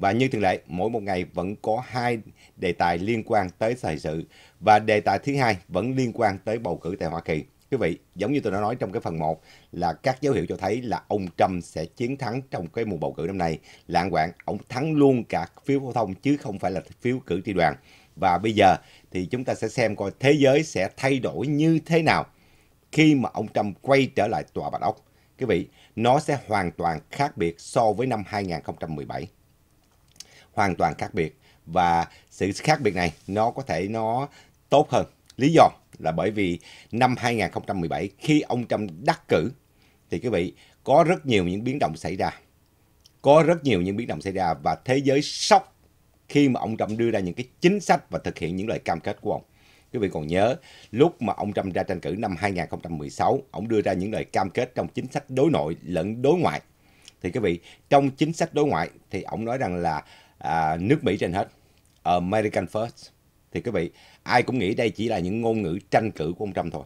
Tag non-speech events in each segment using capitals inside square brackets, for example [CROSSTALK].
Và như thường lệ, mỗi một ngày vẫn có hai đề tài liên quan tới thời sự và đề tài thứ hai vẫn liên quan tới bầu cử tại Hoa Kỳ. Quý vị, giống như tôi đã nói trong cái phần 1 là các dấu hiệu cho thấy là ông Trump sẽ chiến thắng trong cái mùa bầu cử năm nay. Lạng quạng, ông thắng luôn cả phiếu phổ thông chứ không phải là phiếu cử tri đoàn. Và bây giờ thì chúng ta sẽ xem coi thế giới sẽ thay đổi như thế nào khi mà ông Trump quay trở lại tòa Bạch Ốc. Quý vị, nó sẽ hoàn toàn khác biệt so với năm 2017 hoàn toàn khác biệt và sự khác biệt này nó có thể nó tốt hơn. Lý do là bởi vì năm 2017 khi ông Trump đắc cử thì quý vị có rất nhiều những biến động xảy ra. Có rất nhiều những biến động xảy ra và thế giới sốc khi mà ông Trump đưa ra những cái chính sách và thực hiện những lời cam kết của ông. Quý vị còn nhớ lúc mà ông Trump ra tranh cử năm 2016, ông đưa ra những lời cam kết trong chính sách đối nội lẫn đối ngoại. Thì quý vị, trong chính sách đối ngoại thì ông nói rằng là à, nước Mỹ trên hết American First thì quý vị ai cũng nghĩ đây chỉ là những ngôn ngữ tranh cử của ông Trump thôi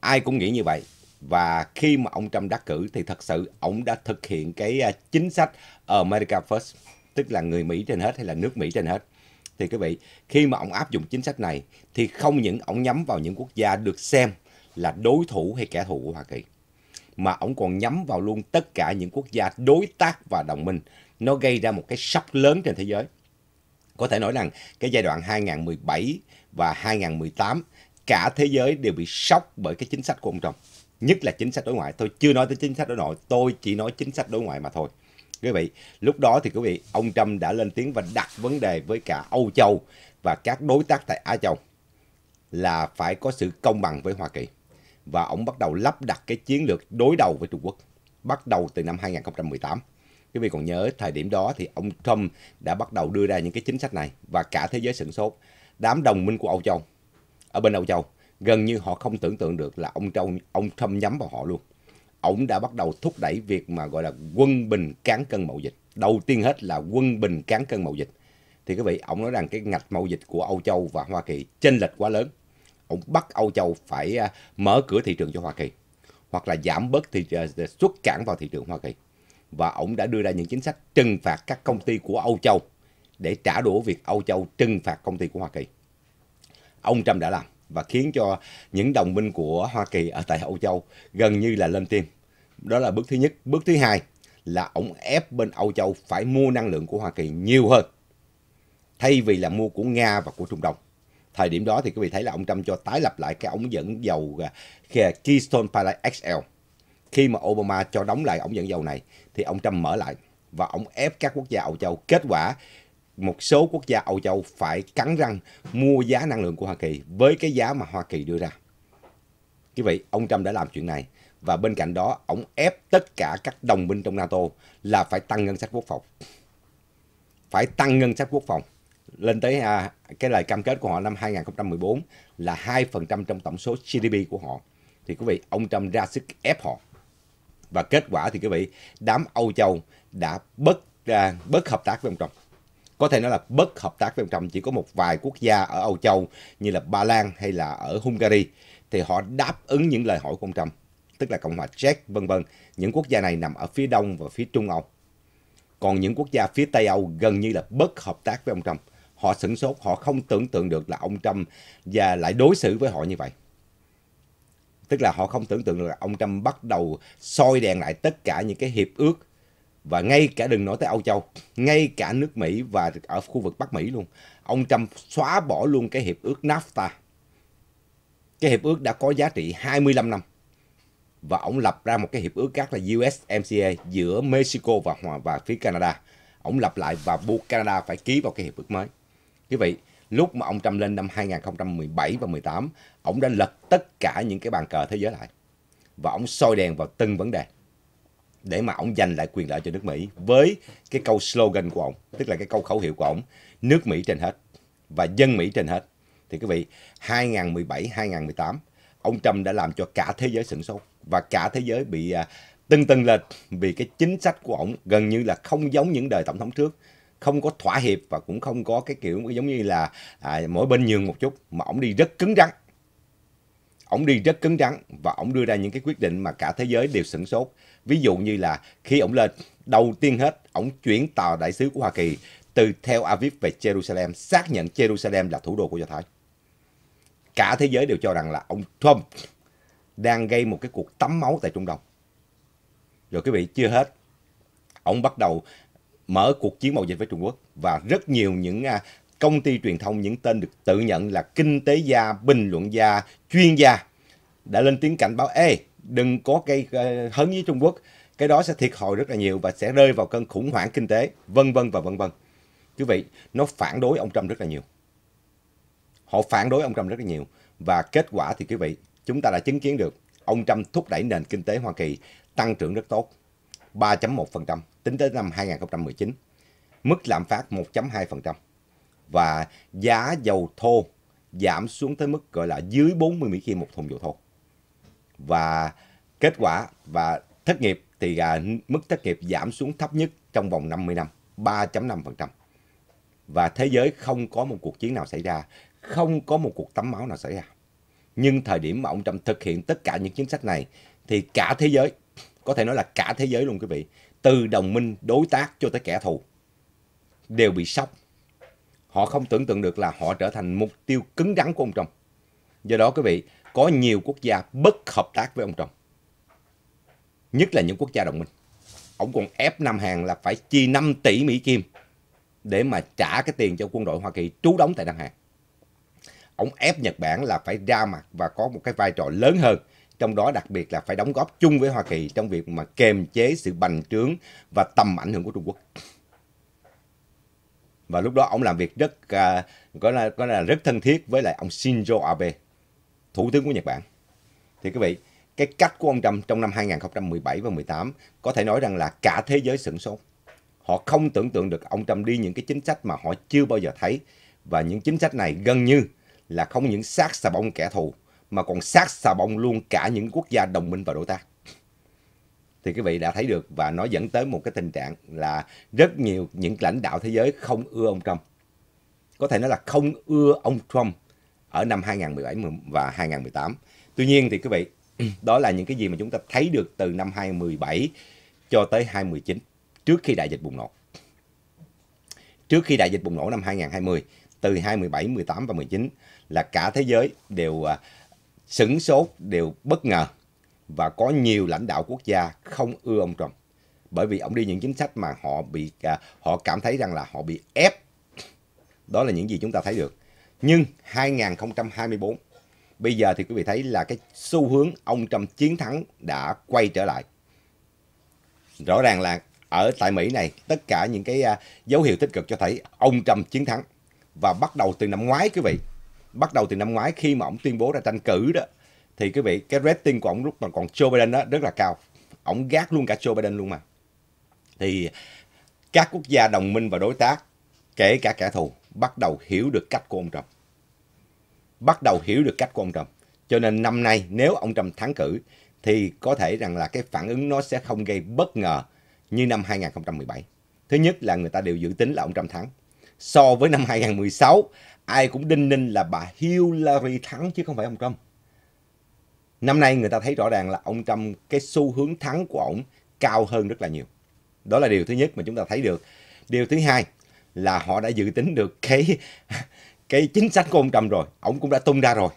ai cũng nghĩ như vậy và khi mà ông Trump đắc cử thì thật sự ông đã thực hiện cái à, chính sách America First tức là người Mỹ trên hết hay là nước Mỹ trên hết thì quý vị khi mà ông áp dụng chính sách này thì không những ông nhắm vào những quốc gia được xem là đối thủ hay kẻ thù của Hoa Kỳ mà ông còn nhắm vào luôn tất cả những quốc gia đối tác và đồng minh nó gây ra một cái sốc lớn trên thế giới. Có thể nói rằng cái giai đoạn 2017 và 2018 cả thế giới đều bị sốc bởi cái chính sách của ông Trump. Nhất là chính sách đối ngoại. Tôi chưa nói tới chính sách đối nội, tôi chỉ nói chính sách đối ngoại mà thôi. Quý vị, lúc đó thì quý vị, ông Trump đã lên tiếng và đặt vấn đề với cả Âu Châu và các đối tác tại Á Châu là phải có sự công bằng với Hoa Kỳ. Và ông bắt đầu lắp đặt cái chiến lược đối đầu với Trung Quốc bắt đầu từ năm 2018 quý vị còn nhớ thời điểm đó thì ông Trump đã bắt đầu đưa ra những cái chính sách này và cả thế giới sửng sốt đám đồng minh của Âu Châu ở bên Âu Châu gần như họ không tưởng tượng được là ông Châu ông Trump nhắm vào họ luôn ông đã bắt đầu thúc đẩy việc mà gọi là quân bình cán cân mậu dịch đầu tiên hết là quân bình cán cân mậu dịch thì quý vị ông nói rằng cái ngạch mậu dịch của Âu Châu và Hoa Kỳ chênh lệch quá lớn ông bắt Âu Châu phải à, mở cửa thị trường cho Hoa Kỳ hoặc là giảm bớt thì à, xuất cản vào thị trường Hoa Kỳ và ông đã đưa ra những chính sách trừng phạt các công ty của Âu Châu để trả đũa việc Âu Châu trừng phạt công ty của Hoa Kỳ. Ông Trump đã làm và khiến cho những đồng minh của Hoa Kỳ ở tại Âu Châu gần như là lên tim. Đó là bước thứ nhất. Bước thứ hai là ông ép bên Âu Châu phải mua năng lượng của Hoa Kỳ nhiều hơn thay vì là mua của Nga và của Trung Đông. Thời điểm đó thì quý vị thấy là ông Trump cho tái lập lại cái ống dẫn dầu à, Keystone Pipeline XL khi mà Obama cho đóng lại ống dẫn dầu này thì ông Trump mở lại và ông ép các quốc gia Âu Châu. Kết quả một số quốc gia Âu Châu phải cắn răng mua giá năng lượng của Hoa Kỳ với cái giá mà Hoa Kỳ đưa ra. Quý vị, ông Trump đã làm chuyện này và bên cạnh đó ông ép tất cả các đồng minh trong NATO là phải tăng ngân sách quốc phòng. Phải tăng ngân sách quốc phòng lên tới à, cái lời cam kết của họ năm 2014 là 2% trong tổng số GDP của họ. Thì quý vị, ông Trump ra sức ép họ và kết quả thì quý vị đám Âu Châu đã bất à, bất hợp tác với ông Trump có thể nói là bất hợp tác với ông Trump chỉ có một vài quốc gia ở Âu Châu như là Ba Lan hay là ở Hungary thì họ đáp ứng những lời hỏi của ông Trump tức là Cộng hòa Czech vân vân những quốc gia này nằm ở phía đông và phía trung Âu còn những quốc gia phía Tây Âu gần như là bất hợp tác với ông Trump họ sửng sốt họ không tưởng tượng được là ông Trump và lại đối xử với họ như vậy tức là họ không tưởng tượng được là ông Trump bắt đầu soi đèn lại tất cả những cái hiệp ước và ngay cả đừng nói tới Âu Châu, ngay cả nước Mỹ và ở khu vực Bắc Mỹ luôn. Ông Trump xóa bỏ luôn cái hiệp ước NAFTA. Cái hiệp ước đã có giá trị 25 năm. Và ông lập ra một cái hiệp ước khác là USMCA giữa Mexico và và phía Canada. Ông lập lại và buộc Canada phải ký vào cái hiệp ước mới. như vậy lúc mà ông Trump lên năm 2017 và 18, ông đã lật tất cả những cái bàn cờ thế giới lại và ông soi đèn vào từng vấn đề để mà ông giành lại quyền lợi cho nước Mỹ với cái câu slogan của ông, tức là cái câu khẩu hiệu của ông, nước Mỹ trên hết và dân Mỹ trên hết. Thì quý vị, 2017 2018, ông Trump đã làm cho cả thế giới sửng sốt và cả thế giới bị à, tưng tưng lên vì cái chính sách của ông gần như là không giống những đời tổng thống trước không có thỏa hiệp và cũng không có cái kiểu giống như là à, mỗi bên nhường một chút mà ông đi rất cứng rắn ông đi rất cứng rắn và ông đưa ra những cái quyết định mà cả thế giới đều sửng sốt ví dụ như là khi ông lên đầu tiên hết ông chuyển tàu đại sứ của hoa kỳ từ Tel Aviv về Jerusalem xác nhận Jerusalem là thủ đô của Do Thái. Cả thế giới đều cho rằng là ông Trump đang gây một cái cuộc tắm máu tại Trung Đông. Rồi quý vị chưa hết, ông bắt đầu mở cuộc chiến mậu dịch với Trung Quốc và rất nhiều những à, công ty truyền thông những tên được tự nhận là kinh tế gia, bình luận gia, chuyên gia đã lên tiếng cảnh báo ê đừng có gây ờ, hấn với Trung Quốc cái đó sẽ thiệt hại rất là nhiều và sẽ rơi vào cơn khủng hoảng kinh tế vân vân và vân vân quý vị nó phản đối ông Trump rất là nhiều họ phản đối ông Trump rất là nhiều và kết quả thì quý vị chúng ta đã chứng kiến được ông Trump thúc đẩy nền kinh tế Hoa Kỳ tăng trưởng rất tốt 3.1% tính tới năm 2019, mức lạm phát 1.2% và giá dầu thô giảm xuống tới mức gọi là dưới 40 Mỹ Kim một thùng dầu thô. Và kết quả và thất nghiệp thì à, mức thất nghiệp giảm xuống thấp nhất trong vòng 50 năm, 3.5%. Và thế giới không có một cuộc chiến nào xảy ra, không có một cuộc tắm máu nào xảy ra. Nhưng thời điểm mà ông Trump thực hiện tất cả những chính sách này thì cả thế giới, có thể nói là cả thế giới luôn quý vị, từ đồng minh đối tác cho tới kẻ thù đều bị sốc họ không tưởng tượng được là họ trở thành mục tiêu cứng rắn của ông Trump. Do đó quý vị, có nhiều quốc gia bất hợp tác với ông Trump. Nhất là những quốc gia đồng minh. Ông còn ép Nam hàng là phải chi 5 tỷ Mỹ Kim để mà trả cái tiền cho quân đội Hoa Kỳ trú đóng tại Nam hàng Ông ép Nhật Bản là phải ra mặt và có một cái vai trò lớn hơn trong đó đặc biệt là phải đóng góp chung với Hoa Kỳ trong việc mà kềm chế sự bành trướng và tầm ảnh hưởng của Trung Quốc. Và lúc đó ông làm việc rất uh, có là có là rất thân thiết với lại ông Shinzo Abe, thủ tướng của Nhật Bản. Thì quý vị, cái cách của ông Trump trong năm 2017 và 18 có thể nói rằng là cả thế giới sửng sốt. Họ không tưởng tượng được ông Trump đi những cái chính sách mà họ chưa bao giờ thấy và những chính sách này gần như là không những sát xà bông kẻ thù mà còn sát xà bông luôn cả những quốc gia đồng minh và đối tác thì quý vị đã thấy được và nó dẫn tới một cái tình trạng là rất nhiều những lãnh đạo thế giới không ưa ông Trump. Có thể nói là không ưa ông Trump ở năm 2017 và 2018. Tuy nhiên thì quý vị, [CLEARS THROAT] đó là những cái gì mà chúng ta thấy được từ năm 2017 cho tới 2019 trước khi đại dịch bùng nổ. Trước khi đại dịch bùng nổ năm 2020, từ 2017, 18 và 19 là cả thế giới đều à, sửng sốt đều bất ngờ và có nhiều lãnh đạo quốc gia không ưa ông Trump bởi vì ông đi những chính sách mà họ bị à, họ cảm thấy rằng là họ bị ép đó là những gì chúng ta thấy được nhưng 2024 bây giờ thì quý vị thấy là cái xu hướng ông Trump chiến thắng đã quay trở lại rõ ràng là ở tại Mỹ này tất cả những cái à, dấu hiệu tích cực cho thấy ông Trump chiến thắng và bắt đầu từ năm ngoái quý vị bắt đầu từ năm ngoái khi mà ông tuyên bố ra tranh cử đó thì quý vị cái rating của ông lúc mà còn Joe Biden đó rất là cao ông gác luôn cả Joe Biden luôn mà thì các quốc gia đồng minh và đối tác kể cả kẻ thù bắt đầu hiểu được cách của ông Trump bắt đầu hiểu được cách của ông Trump cho nên năm nay nếu ông Trump thắng cử thì có thể rằng là cái phản ứng nó sẽ không gây bất ngờ như năm 2017 thứ nhất là người ta đều dự tính là ông Trump thắng so với năm 2016 ai cũng đinh ninh là bà Hillary thắng chứ không phải ông Trump. Năm nay người ta thấy rõ ràng là ông Trump cái xu hướng thắng của ông cao hơn rất là nhiều. Đó là điều thứ nhất mà chúng ta thấy được. Điều thứ hai là họ đã dự tính được cái [LAUGHS] cái chính sách của ông Trump rồi. Ông cũng đã tung ra rồi,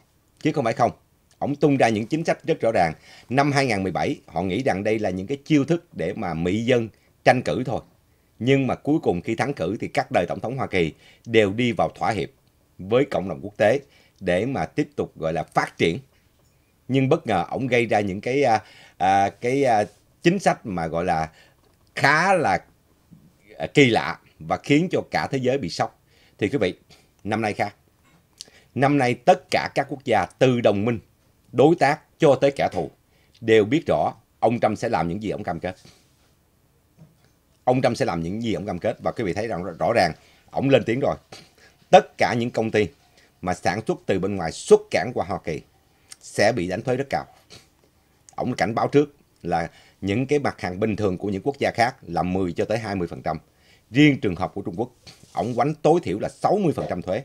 chứ không phải không. Ông tung ra những chính sách rất rõ ràng. Năm 2017, họ nghĩ rằng đây là những cái chiêu thức để mà mỹ dân tranh cử thôi. Nhưng mà cuối cùng khi thắng cử thì các đời Tổng thống Hoa Kỳ đều đi vào thỏa hiệp với cộng đồng quốc tế để mà tiếp tục gọi là phát triển nhưng bất ngờ ông gây ra những cái à, à, cái à, chính sách mà gọi là khá là à, kỳ lạ và khiến cho cả thế giới bị sốc thì quý vị năm nay khác năm nay tất cả các quốc gia từ đồng minh đối tác cho tới kẻ thù đều biết rõ ông Trump sẽ làm những gì ông cam kết ông Trump sẽ làm những gì ông cam kết và quý vị thấy rằng rõ ràng ông lên tiếng rồi tất cả những công ty mà sản xuất từ bên ngoài xuất cảng qua Hoa Kỳ sẽ bị đánh thuế rất cao. Ông cảnh báo trước là những cái mặt hàng bình thường của những quốc gia khác là 10 cho tới 20%. Riêng trường hợp của Trung Quốc, ông quánh tối thiểu là 60% thuế.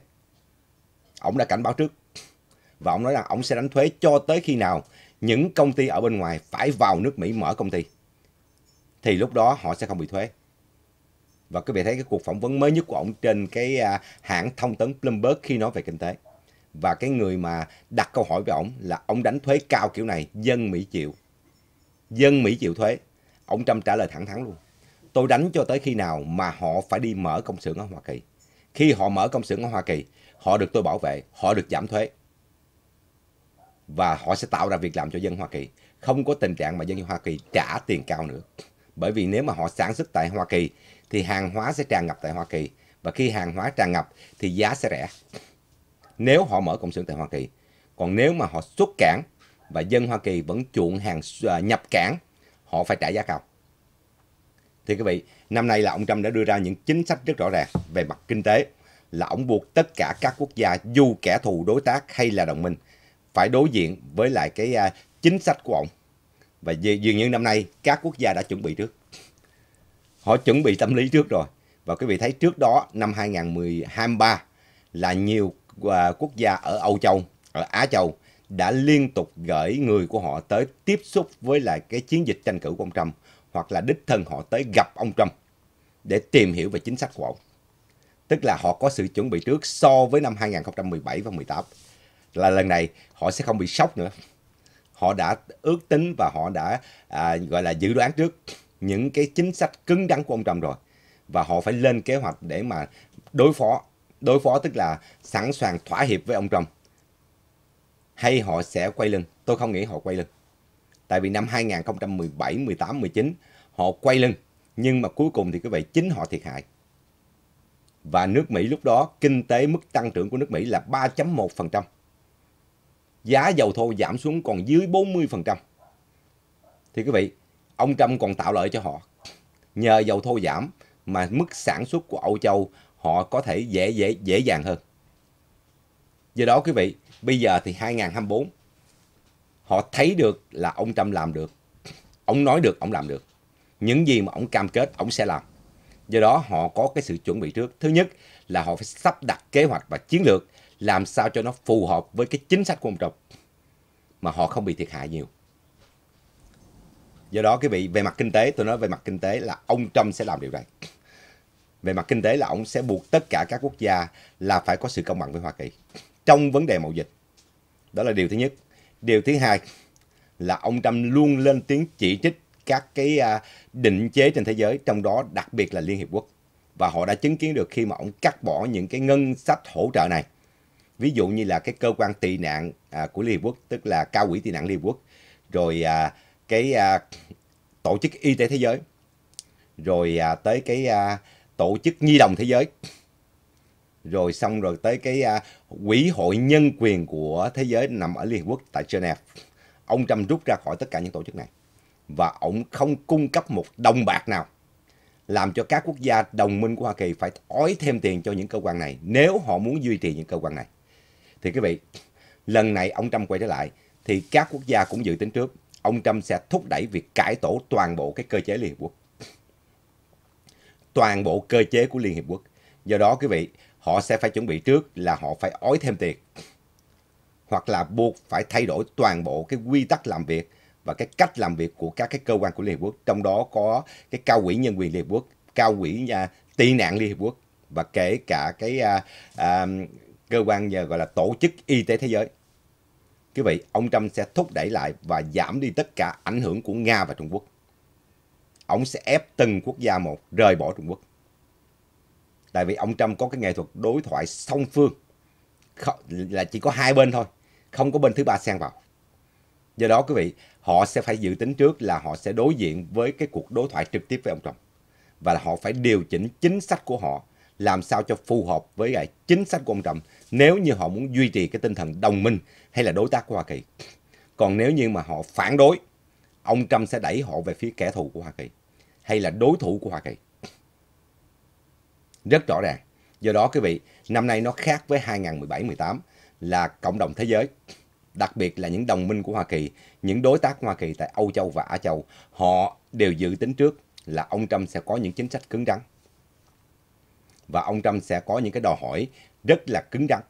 Ông đã cảnh báo trước. Và ông nói là ông sẽ đánh thuế cho tới khi nào những công ty ở bên ngoài phải vào nước Mỹ mở công ty. Thì lúc đó họ sẽ không bị thuế và quý vị thấy cái cuộc phỏng vấn mới nhất của ông trên cái à, hãng thông tấn Bloomberg khi nói về kinh tế và cái người mà đặt câu hỏi với ông là ông đánh thuế cao kiểu này dân Mỹ chịu dân Mỹ chịu thuế ông Trump trả lời thẳng thắn luôn tôi đánh cho tới khi nào mà họ phải đi mở công xưởng ở Hoa Kỳ khi họ mở công xưởng ở Hoa Kỳ họ được tôi bảo vệ họ được giảm thuế và họ sẽ tạo ra việc làm cho dân Hoa Kỳ không có tình trạng mà dân Hoa Kỳ trả tiền cao nữa bởi vì nếu mà họ sản xuất tại Hoa Kỳ thì hàng hóa sẽ tràn ngập tại Hoa Kỳ và khi hàng hóa tràn ngập thì giá sẽ rẻ nếu họ mở công xưởng tại Hoa Kỳ. Còn nếu mà họ xuất cảng và dân Hoa Kỳ vẫn chuộng hàng à, nhập cảng, họ phải trả giá cao. Thì quý vị, năm nay là ông Trump đã đưa ra những chính sách rất rõ ràng về mặt kinh tế là ông buộc tất cả các quốc gia dù kẻ thù đối tác hay là đồng minh phải đối diện với lại cái à, chính sách của ông. Và dường như năm nay các quốc gia đã chuẩn bị trước họ chuẩn bị tâm lý trước rồi và quý vị thấy trước đó năm 2023 là nhiều à, quốc gia ở Âu Châu, ở Á Châu đã liên tục gửi người của họ tới tiếp xúc với lại cái chiến dịch tranh cử của ông Trump hoặc là đích thân họ tới gặp ông Trump để tìm hiểu về chính sách của ông. Tức là họ có sự chuẩn bị trước so với năm 2017 và 18 là lần này họ sẽ không bị sốc nữa. Họ đã ước tính và họ đã à, gọi là dự đoán trước những cái chính sách cứng đắn của ông Trump rồi và họ phải lên kế hoạch để mà đối phó đối phó tức là sẵn sàng thỏa hiệp với ông Trump hay họ sẽ quay lưng tôi không nghĩ họ quay lưng tại vì năm 2017 18 19 họ quay lưng nhưng mà cuối cùng thì quý vị chính họ thiệt hại và nước Mỹ lúc đó kinh tế mức tăng trưởng của nước Mỹ là 3.1% giá dầu thô giảm xuống còn dưới 40% thì quý vị ông Trump còn tạo lợi cho họ. Nhờ dầu thô giảm mà mức sản xuất của Âu Châu họ có thể dễ dễ dễ dàng hơn. Do đó quý vị, bây giờ thì 2024 họ thấy được là ông Trump làm được. Ông nói được, ông làm được. Những gì mà ông cam kết, ông sẽ làm. Do đó họ có cái sự chuẩn bị trước. Thứ nhất là họ phải sắp đặt kế hoạch và chiến lược làm sao cho nó phù hợp với cái chính sách của ông Trump mà họ không bị thiệt hại nhiều do đó quý vị về mặt kinh tế tôi nói về mặt kinh tế là ông Trump sẽ làm điều này về mặt kinh tế là ông sẽ buộc tất cả các quốc gia là phải có sự công bằng với Hoa Kỳ trong vấn đề mậu dịch đó là điều thứ nhất điều thứ hai là ông Trump luôn lên tiếng chỉ trích các cái à, định chế trên thế giới trong đó đặc biệt là Liên Hiệp Quốc và họ đã chứng kiến được khi mà ông cắt bỏ những cái ngân sách hỗ trợ này ví dụ như là cái cơ quan tị nạn à, của Liên Hiệp Quốc tức là cao quỹ tị nạn Liên Hiệp Quốc rồi à, cái à, tổ chức y tế thế giới rồi à, tới cái à, tổ chức nhi đồng thế giới rồi xong rồi tới cái à, quỹ hội nhân quyền của thế giới nằm ở Liên Quốc tại Geneva ông Trump rút ra khỏi tất cả những tổ chức này và ông không cung cấp một đồng bạc nào làm cho các quốc gia đồng minh của Hoa Kỳ phải ói thêm tiền cho những cơ quan này nếu họ muốn duy trì những cơ quan này. Thì quý vị, lần này ông Trump quay trở lại thì các quốc gia cũng dự tính trước ông Trump sẽ thúc đẩy việc cải tổ toàn bộ cái cơ chế Liên Hiệp Quốc. Toàn bộ cơ chế của Liên Hiệp Quốc. Do đó quý vị, họ sẽ phải chuẩn bị trước là họ phải ói thêm tiền. Hoặc là buộc phải thay đổi toàn bộ cái quy tắc làm việc và cái cách làm việc của các cái cơ quan của Liên Hiệp Quốc. Trong đó có cái cao quỹ nhân quyền Liên Hiệp Quốc, cao quỹ nhà tị nạn Liên Hiệp Quốc và kể cả cái à, à, cơ quan à, gọi là tổ chức y tế thế giới Quý vị, ông Trump sẽ thúc đẩy lại và giảm đi tất cả ảnh hưởng của Nga và Trung Quốc. Ông sẽ ép từng quốc gia một rời bỏ Trung Quốc. Tại vì ông Trump có cái nghệ thuật đối thoại song phương là chỉ có hai bên thôi, không có bên thứ ba xen vào. Do đó quý vị, họ sẽ phải dự tính trước là họ sẽ đối diện với cái cuộc đối thoại trực tiếp với ông Trump và họ phải điều chỉnh chính sách của họ làm sao cho phù hợp với lại chính sách của ông Trump nếu như họ muốn duy trì cái tinh thần đồng minh hay là đối tác của Hoa Kỳ. Còn nếu như mà họ phản đối, ông Trump sẽ đẩy họ về phía kẻ thù của Hoa Kỳ hay là đối thủ của Hoa Kỳ. Rất rõ ràng. Do đó quý vị, năm nay nó khác với 2017-18 là cộng đồng thế giới, đặc biệt là những đồng minh của Hoa Kỳ, những đối tác của Hoa Kỳ tại Âu Châu và Á Châu, họ đều dự tính trước là ông Trump sẽ có những chính sách cứng rắn và ông Trump sẽ có những cái đòi hỏi rất là cứng rắn.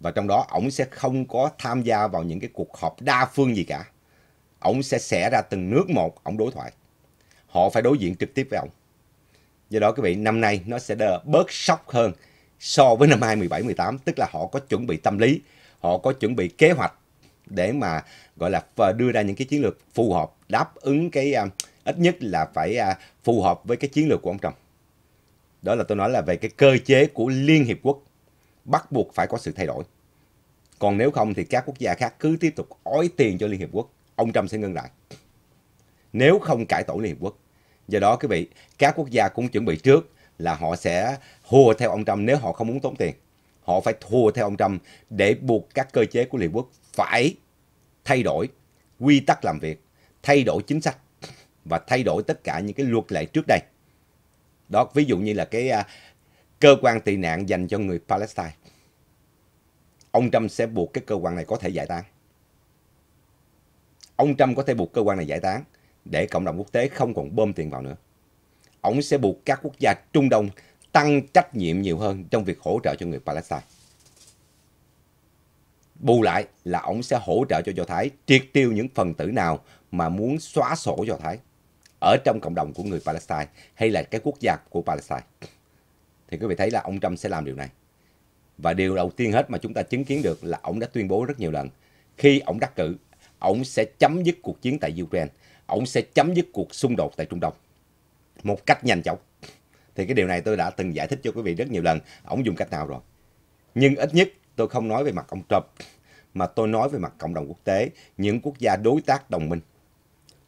Và trong đó ông sẽ không có tham gia vào những cái cuộc họp đa phương gì cả. Ông sẽ xẻ ra từng nước một, ông đối thoại. Họ phải đối diện trực tiếp với ông. Do đó quý vị, năm nay nó sẽ đờ bớt sốc hơn so với năm 2017-18, tức là họ có chuẩn bị tâm lý, họ có chuẩn bị kế hoạch để mà gọi là đưa ra những cái chiến lược phù hợp đáp ứng cái à, ít nhất là phải à, phù hợp với cái chiến lược của ông Trump đó là tôi nói là về cái cơ chế của Liên Hiệp Quốc bắt buộc phải có sự thay đổi. Còn nếu không thì các quốc gia khác cứ tiếp tục ói tiền cho Liên Hiệp Quốc, ông Trump sẽ ngưng lại. Nếu không cải tổ Liên Hiệp Quốc. Do đó quý vị, các quốc gia cũng chuẩn bị trước là họ sẽ hùa theo ông Trump nếu họ không muốn tốn tiền. Họ phải thua theo ông Trump để buộc các cơ chế của Liên Hiệp Quốc phải thay đổi quy tắc làm việc, thay đổi chính sách và thay đổi tất cả những cái luật lệ trước đây đó ví dụ như là cái à, cơ quan tị nạn dành cho người Palestine ông Trump sẽ buộc cái cơ quan này có thể giải tán ông Trump có thể buộc cơ quan này giải tán để cộng đồng quốc tế không còn bơm tiền vào nữa ông sẽ buộc các quốc gia Trung Đông tăng trách nhiệm nhiều hơn trong việc hỗ trợ cho người Palestine bù lại là ông sẽ hỗ trợ cho Do Thái triệt tiêu những phần tử nào mà muốn xóa sổ Do Thái ở trong cộng đồng của người Palestine hay là cái quốc gia của Palestine. Thì quý vị thấy là ông Trump sẽ làm điều này. Và điều đầu tiên hết mà chúng ta chứng kiến được là ông đã tuyên bố rất nhiều lần. Khi ông đắc cử, ông sẽ chấm dứt cuộc chiến tại Ukraine. Ông sẽ chấm dứt cuộc xung đột tại Trung Đông. Một cách nhanh chóng. Thì cái điều này tôi đã từng giải thích cho quý vị rất nhiều lần. Ông dùng cách nào rồi. Nhưng ít nhất tôi không nói về mặt ông Trump. Mà tôi nói về mặt cộng đồng quốc tế, những quốc gia đối tác đồng minh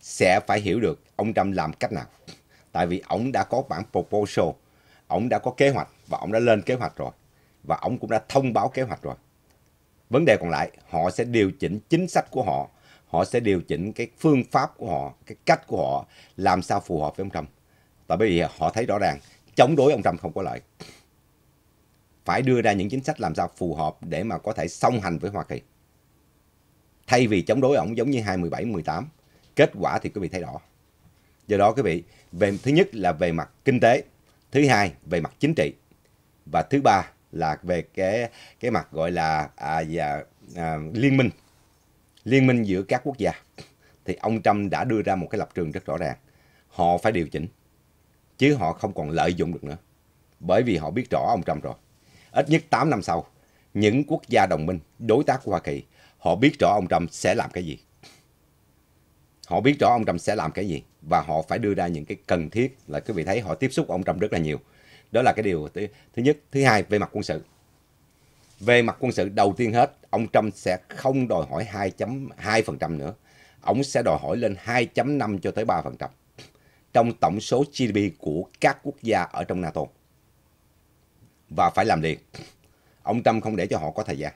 sẽ phải hiểu được ông Trump làm cách nào. Tại vì ông đã có bản proposal, ông đã có kế hoạch và ông đã lên kế hoạch rồi. Và ông cũng đã thông báo kế hoạch rồi. Vấn đề còn lại, họ sẽ điều chỉnh chính sách của họ. Họ sẽ điều chỉnh cái phương pháp của họ, cái cách của họ làm sao phù hợp với ông Trump. Tại vì họ thấy rõ ràng chống đối ông Trump không có lợi. Phải đưa ra những chính sách làm sao phù hợp để mà có thể song hành với Hoa Kỳ. Thay vì chống đối ông giống như 2017-18 kết quả thì quý vị thấy rõ do đó quý vị về thứ nhất là về mặt kinh tế thứ hai về mặt chính trị và thứ ba là về cái cái mặt gọi là à, và, dạ, à, liên minh liên minh giữa các quốc gia thì ông Trump đã đưa ra một cái lập trường rất rõ ràng họ phải điều chỉnh chứ họ không còn lợi dụng được nữa bởi vì họ biết rõ ông Trump rồi ít nhất 8 năm sau những quốc gia đồng minh đối tác của Hoa Kỳ họ biết rõ ông Trump sẽ làm cái gì họ biết rõ ông Trump sẽ làm cái gì và họ phải đưa ra những cái cần thiết là quý vị thấy họ tiếp xúc ông Trump rất là nhiều đó là cái điều thứ, thứ nhất thứ hai về mặt quân sự về mặt quân sự đầu tiên hết ông Trump sẽ không đòi hỏi 2.2% nữa ông sẽ đòi hỏi lên 2.5 cho tới 3% trong tổng số GDP của các quốc gia ở trong NATO và phải làm liền ông Trump không để cho họ có thời gian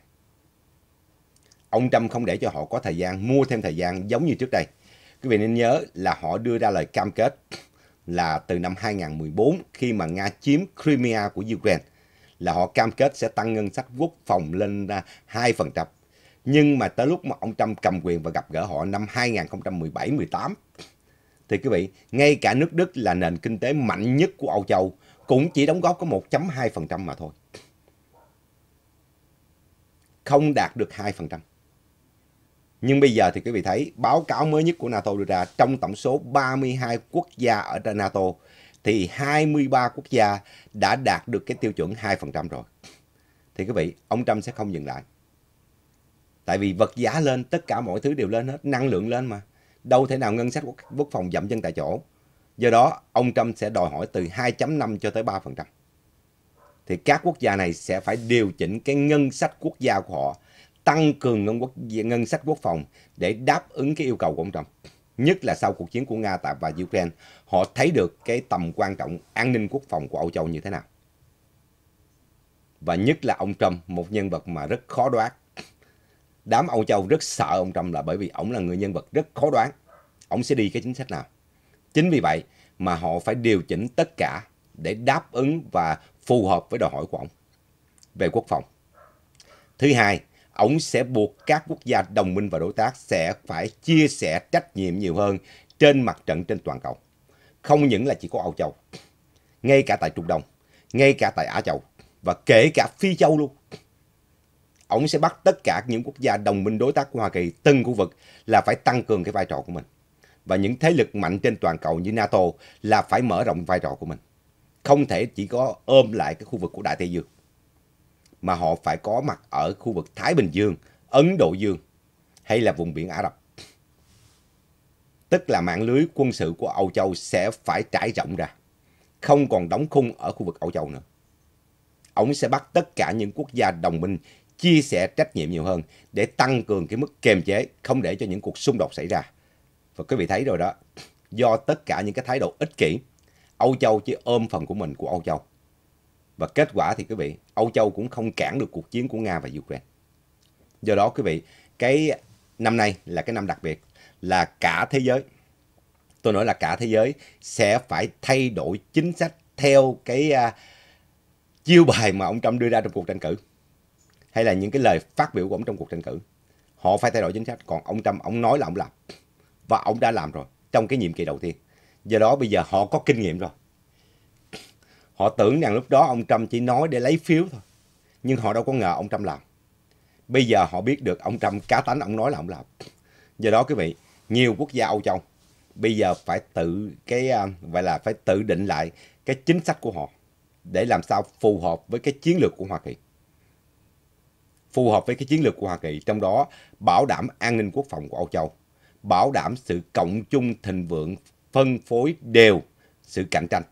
ông Trump không để cho họ có thời gian mua thêm thời gian giống như trước đây Quý vị nên nhớ là họ đưa ra lời cam kết là từ năm 2014 khi mà Nga chiếm Crimea của Ukraine là họ cam kết sẽ tăng ngân sách quốc phòng lên 2%. Nhưng mà tới lúc mà ông Trump cầm quyền và gặp gỡ họ năm 2017-18 thì quý vị, ngay cả nước Đức là nền kinh tế mạnh nhất của Âu Châu cũng chỉ đóng góp có 1.2% mà thôi. Không đạt được 2%. Nhưng bây giờ thì quý vị thấy báo cáo mới nhất của NATO đưa ra trong tổng số 32 quốc gia ở trên NATO thì 23 quốc gia đã đạt được cái tiêu chuẩn 2% rồi. Thì quý vị, ông Trump sẽ không dừng lại. Tại vì vật giá lên, tất cả mọi thứ đều lên hết, năng lượng lên mà. Đâu thể nào ngân sách quốc quốc phòng giảm dân tại chỗ. Do đó, ông Trump sẽ đòi hỏi từ 2.5 cho tới 3%. Thì các quốc gia này sẽ phải điều chỉnh cái ngân sách quốc gia của họ tăng cường ngân, quốc, ngân sách quốc phòng để đáp ứng cái yêu cầu của ông Trump. Nhất là sau cuộc chiến của Nga tại và Ukraine, họ thấy được cái tầm quan trọng an ninh quốc phòng của Âu Châu như thế nào. Và nhất là ông Trump, một nhân vật mà rất khó đoán. Đám Âu Châu rất sợ ông Trump là bởi vì ông là người nhân vật rất khó đoán. Ông sẽ đi cái chính sách nào. Chính vì vậy mà họ phải điều chỉnh tất cả để đáp ứng và phù hợp với đòi hỏi của ông về quốc phòng. Thứ hai, Ông sẽ buộc các quốc gia đồng minh và đối tác sẽ phải chia sẻ trách nhiệm nhiều hơn trên mặt trận trên toàn cầu. Không những là chỉ có Âu Châu, ngay cả tại Trung Đông, ngay cả tại Á Châu và kể cả Phi Châu luôn. Ông sẽ bắt tất cả những quốc gia đồng minh đối tác của Hoa Kỳ từng khu vực là phải tăng cường cái vai trò của mình. Và những thế lực mạnh trên toàn cầu như NATO là phải mở rộng vai trò của mình. Không thể chỉ có ôm lại cái khu vực của Đại Tây Dương mà họ phải có mặt ở khu vực Thái Bình Dương, Ấn Độ Dương hay là vùng biển Ả Rập. Tức là mạng lưới quân sự của Âu Châu sẽ phải trải rộng ra, không còn đóng khung ở khu vực Âu Châu nữa. Ông sẽ bắt tất cả những quốc gia đồng minh chia sẻ trách nhiệm nhiều hơn để tăng cường cái mức kiềm chế, không để cho những cuộc xung đột xảy ra. Và quý vị thấy rồi đó, do tất cả những cái thái độ ích kỷ, Âu Châu chỉ ôm phần của mình của Âu Châu và kết quả thì quý vị, Âu Châu cũng không cản được cuộc chiến của Nga và Ukraine. Do đó quý vị, cái năm nay là cái năm đặc biệt là cả thế giới, tôi nói là cả thế giới sẽ phải thay đổi chính sách theo cái uh, chiêu bài mà ông Trump đưa ra trong cuộc tranh cử hay là những cái lời phát biểu của ông trong cuộc tranh cử. Họ phải thay đổi chính sách, còn ông Trump ông nói là ông làm và ông đã làm rồi trong cái nhiệm kỳ đầu tiên. Do đó bây giờ họ có kinh nghiệm rồi. Họ tưởng rằng lúc đó ông Trump chỉ nói để lấy phiếu thôi. Nhưng họ đâu có ngờ ông Trump làm. Bây giờ họ biết được ông Trump cá tánh ông nói là ông làm. Do đó quý vị, nhiều quốc gia Âu Châu bây giờ phải tự cái vậy à, là phải tự định lại cái chính sách của họ để làm sao phù hợp với cái chiến lược của Hoa Kỳ. Phù hợp với cái chiến lược của Hoa Kỳ trong đó bảo đảm an ninh quốc phòng của Âu Châu, bảo đảm sự cộng chung thịnh vượng, phân phối đều, sự cạnh tranh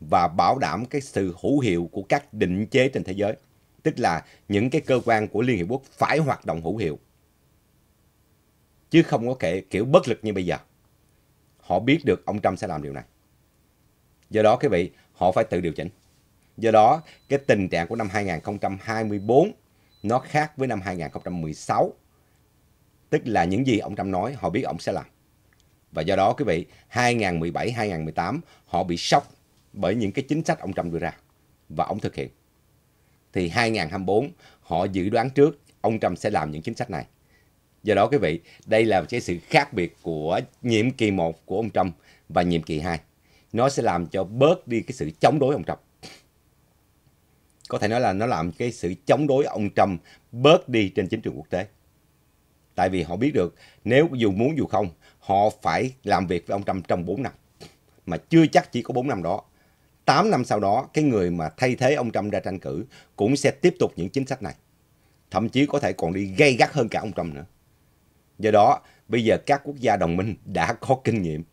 và bảo đảm cái sự hữu hiệu của các định chế trên thế giới. Tức là những cái cơ quan của Liên Hiệp Quốc phải hoạt động hữu hiệu. Chứ không có kể kiểu bất lực như bây giờ. Họ biết được ông Trump sẽ làm điều này. Do đó quý vị, họ phải tự điều chỉnh. Do đó, cái tình trạng của năm 2024 nó khác với năm 2016. Tức là những gì ông Trump nói, họ biết ông sẽ làm. Và do đó quý vị, 2017, 2018 họ bị sốc bởi những cái chính sách ông Trump đưa ra và ông thực hiện. Thì 2024 họ dự đoán trước ông Trump sẽ làm những chính sách này. Do đó quý vị, đây là cái sự khác biệt của nhiệm kỳ 1 của ông Trump và nhiệm kỳ 2. Nó sẽ làm cho bớt đi cái sự chống đối ông Trump. Có thể nói là nó làm cái sự chống đối ông Trump bớt đi trên chính trường quốc tế. Tại vì họ biết được nếu dù muốn dù không, họ phải làm việc với ông Trump trong 4 năm. Mà chưa chắc chỉ có 4 năm đó 8 năm sau đó, cái người mà thay thế ông Trump ra tranh cử cũng sẽ tiếp tục những chính sách này. Thậm chí có thể còn đi gây gắt hơn cả ông Trump nữa. Do đó, bây giờ các quốc gia đồng minh đã có kinh nghiệm.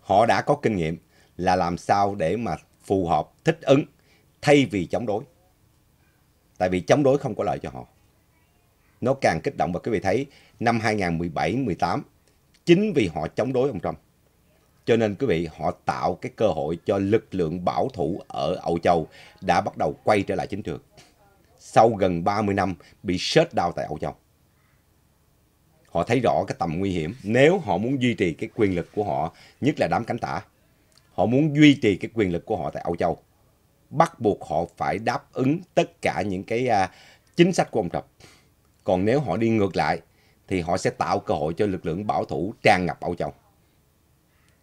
Họ đã có kinh nghiệm là làm sao để mà phù hợp, thích ứng thay vì chống đối. Tại vì chống đối không có lợi cho họ. Nó càng kích động và quý vị thấy năm 2017-18 chính vì họ chống đối ông Trump cho nên quý vị, họ tạo cái cơ hội cho lực lượng bảo thủ ở Âu Châu đã bắt đầu quay trở lại chính trường. Sau gần 30 năm bị sết đau tại Âu Châu. Họ thấy rõ cái tầm nguy hiểm nếu họ muốn duy trì cái quyền lực của họ, nhất là đám cánh tả. Họ muốn duy trì cái quyền lực của họ tại Âu Châu. Bắt buộc họ phải đáp ứng tất cả những cái à, chính sách của ông Trump. Còn nếu họ đi ngược lại thì họ sẽ tạo cơ hội cho lực lượng bảo thủ tràn ngập Âu Châu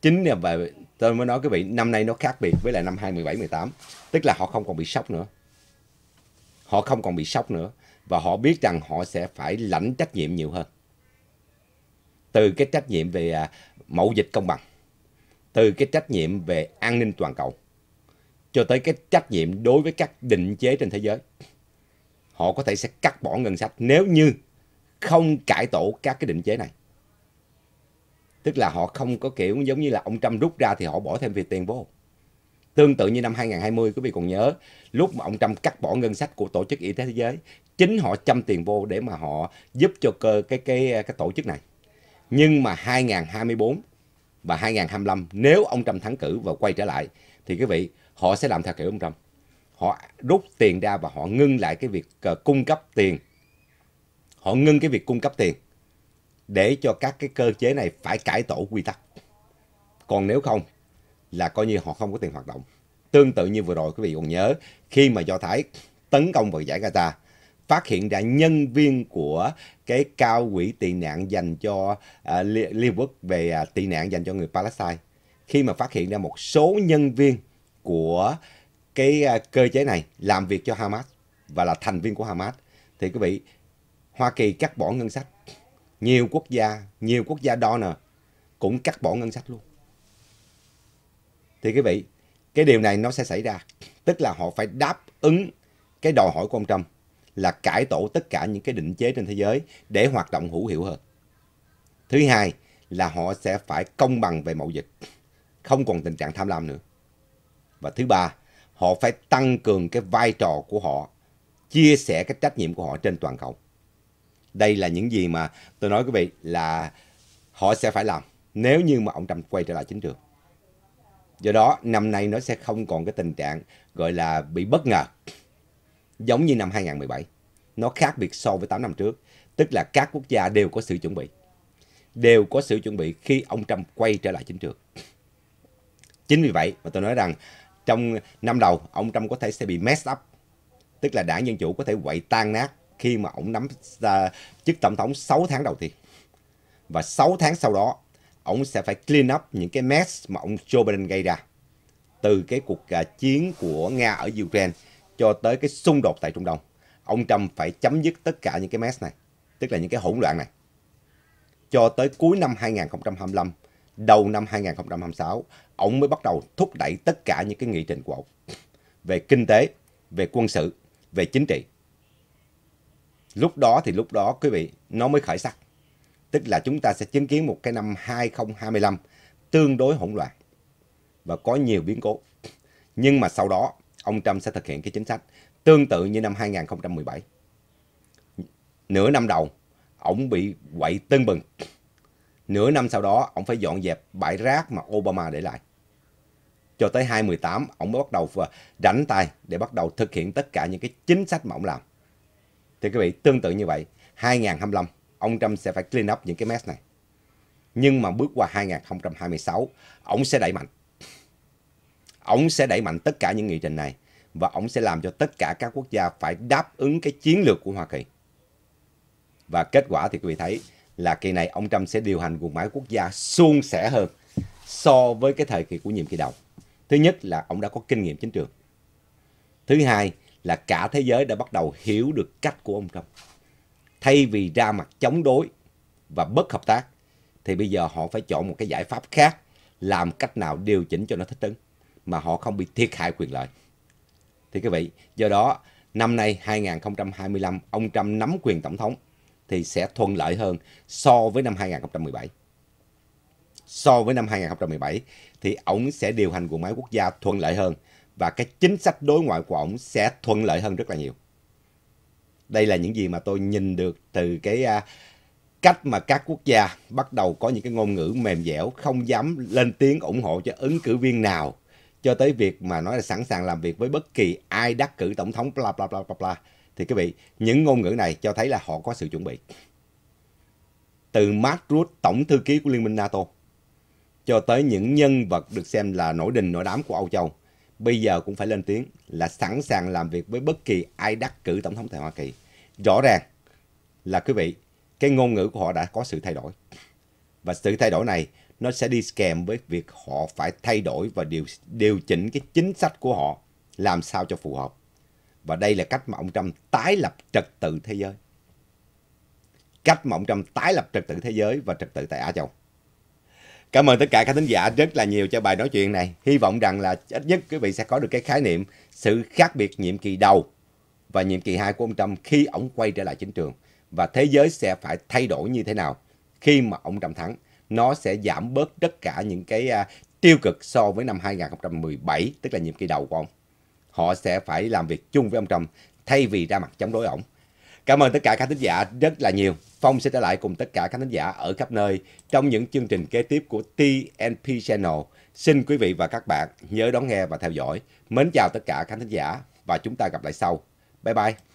chính là về tôi mới nói cái vị năm nay nó khác biệt với lại năm 2017 18 tức là họ không còn bị sốc nữa họ không còn bị sốc nữa và họ biết rằng họ sẽ phải lãnh trách nhiệm nhiều hơn từ cái trách nhiệm về à, mẫu dịch công bằng từ cái trách nhiệm về an ninh toàn cầu cho tới cái trách nhiệm đối với các định chế trên thế giới họ có thể sẽ cắt bỏ ngân sách nếu như không cải tổ các cái định chế này Tức là họ không có kiểu giống như là ông Trump rút ra thì họ bỏ thêm việc tiền vô. Tương tự như năm 2020 quý vị còn nhớ, lúc mà ông Trump cắt bỏ ngân sách của Tổ chức Y tế Thế giới, chính họ chăm tiền vô để mà họ giúp cho cơ cái cái cái tổ chức này. Nhưng mà 2024 và 2025 nếu ông Trump thắng cử và quay trở lại thì quý vị, họ sẽ làm theo kiểu ông Trump. Họ rút tiền ra và họ ngưng lại cái việc ờ, cung cấp tiền. Họ ngưng cái việc cung cấp tiền để cho các cái cơ chế này phải cải tổ quy tắc. Còn nếu không là coi như họ không có tiền hoạt động. Tương tự như vừa rồi quý vị còn nhớ khi mà Do Thái tấn công vào giải Gaza phát hiện ra nhân viên của cái cao quỹ tị nạn dành cho uh, Liên Quốc về uh, tị nạn dành cho người Palestine. Khi mà phát hiện ra một số nhân viên của cái uh, cơ chế này làm việc cho Hamas và là thành viên của Hamas thì quý vị Hoa Kỳ cắt bỏ ngân sách nhiều quốc gia, nhiều quốc gia donor cũng cắt bỏ ngân sách luôn. Thì quý vị, cái điều này nó sẽ xảy ra. Tức là họ phải đáp ứng cái đòi hỏi của ông Trump là cải tổ tất cả những cái định chế trên thế giới để hoạt động hữu hiệu hơn. Thứ hai là họ sẽ phải công bằng về mậu dịch, không còn tình trạng tham lam nữa. Và thứ ba, họ phải tăng cường cái vai trò của họ, chia sẻ cái trách nhiệm của họ trên toàn cầu đây là những gì mà tôi nói quý vị là họ sẽ phải làm nếu như mà ông Trump quay trở lại chính trường. Do đó, năm nay nó sẽ không còn cái tình trạng gọi là bị bất ngờ. Giống như năm 2017. Nó khác biệt so với 8 năm trước. Tức là các quốc gia đều có sự chuẩn bị. Đều có sự chuẩn bị khi ông Trump quay trở lại chính trường. Chính vì vậy mà tôi nói rằng trong năm đầu, ông Trump có thể sẽ bị mess up. Tức là đảng Dân Chủ có thể quậy tan nát khi mà ông nắm uh, chức tổng thống 6 tháng đầu tiên. Và 6 tháng sau đó, ông sẽ phải clean up những cái mess mà ông Joe Biden gây ra. Từ cái cuộc uh, chiến của Nga ở Ukraine cho tới cái xung đột tại Trung Đông. Ông Trump phải chấm dứt tất cả những cái mess này, tức là những cái hỗn loạn này. Cho tới cuối năm 2025, đầu năm 2026, ông mới bắt đầu thúc đẩy tất cả những cái nghị trình của ông về kinh tế, về quân sự, về chính trị Lúc đó thì lúc đó quý vị nó mới khởi sắc. Tức là chúng ta sẽ chứng kiến một cái năm 2025 tương đối hỗn loạn và có nhiều biến cố. Nhưng mà sau đó ông Trump sẽ thực hiện cái chính sách tương tự như năm 2017. Nửa năm đầu ông bị quậy tưng bừng. Nửa năm sau đó ông phải dọn dẹp bãi rác mà Obama để lại cho tới 2018 ông mới bắt đầu à, rảnh tay để bắt đầu thực hiện tất cả những cái chính sách mà ông làm. Thì quý vị tương tự như vậy, 2025 ông Trump sẽ phải clean up những cái mess này. Nhưng mà bước qua 2026, ông sẽ đẩy mạnh. Ông sẽ đẩy mạnh tất cả những nghị trình này và ông sẽ làm cho tất cả các quốc gia phải đáp ứng cái chiến lược của Hoa Kỳ. Và kết quả thì quý vị thấy là kỳ này ông Trump sẽ điều hành quần máy quốc gia suôn sẻ hơn so với cái thời kỳ của nhiệm kỳ đầu. Thứ nhất là ông đã có kinh nghiệm chính trường. Thứ hai là cả thế giới đã bắt đầu hiểu được cách của ông Trump. Thay vì ra mặt chống đối và bất hợp tác, thì bây giờ họ phải chọn một cái giải pháp khác, làm cách nào điều chỉnh cho nó thích ứng, mà họ không bị thiệt hại quyền lợi. Thì quý vị, do đó, năm nay 2025, ông Trump nắm quyền tổng thống thì sẽ thuận lợi hơn so với năm 2017. So với năm 2017 thì ông sẽ điều hành bộ máy quốc gia thuận lợi hơn và cái chính sách đối ngoại của ông sẽ thuận lợi hơn rất là nhiều. Đây là những gì mà tôi nhìn được từ cái à, cách mà các quốc gia bắt đầu có những cái ngôn ngữ mềm dẻo, không dám lên tiếng ủng hộ cho ứng cử viên nào, cho tới việc mà nói là sẵn sàng làm việc với bất kỳ ai đắc cử tổng thống bla bla bla bla bla. Thì quý vị, những ngôn ngữ này cho thấy là họ có sự chuẩn bị. Từ Mark Rutte, tổng thư ký của Liên minh NATO, cho tới những nhân vật được xem là nổi đình nổi đám của Âu Châu, bây giờ cũng phải lên tiếng là sẵn sàng làm việc với bất kỳ ai đắc cử tổng thống tại Hoa Kỳ. Rõ ràng là quý vị, cái ngôn ngữ của họ đã có sự thay đổi. Và sự thay đổi này nó sẽ đi kèm với việc họ phải thay đổi và điều điều chỉnh cái chính sách của họ làm sao cho phù hợp. Và đây là cách mà ông Trump tái lập trật tự thế giới. Cách mà ông Trump tái lập trật tự thế giới và trật tự tại Á Châu. Cảm ơn tất cả các thính giả rất là nhiều cho bài nói chuyện này. Hy vọng rằng là ít nhất quý vị sẽ có được cái khái niệm sự khác biệt nhiệm kỳ đầu và nhiệm kỳ 2 của ông Trump khi ông quay trở lại chính trường và thế giới sẽ phải thay đổi như thế nào khi mà ông Trump thắng. Nó sẽ giảm bớt tất cả những cái uh, tiêu cực so với năm 2017, tức là nhiệm kỳ đầu của ông. Họ sẽ phải làm việc chung với ông Trump thay vì ra mặt chống đối ông Cảm ơn tất cả các thính giả rất là nhiều. Phong sẽ trở lại cùng tất cả các khán giả ở khắp nơi trong những chương trình kế tiếp của TNP Channel. Xin quý vị và các bạn nhớ đón nghe và theo dõi. Mến chào tất cả các khán giả và chúng ta gặp lại sau. Bye bye.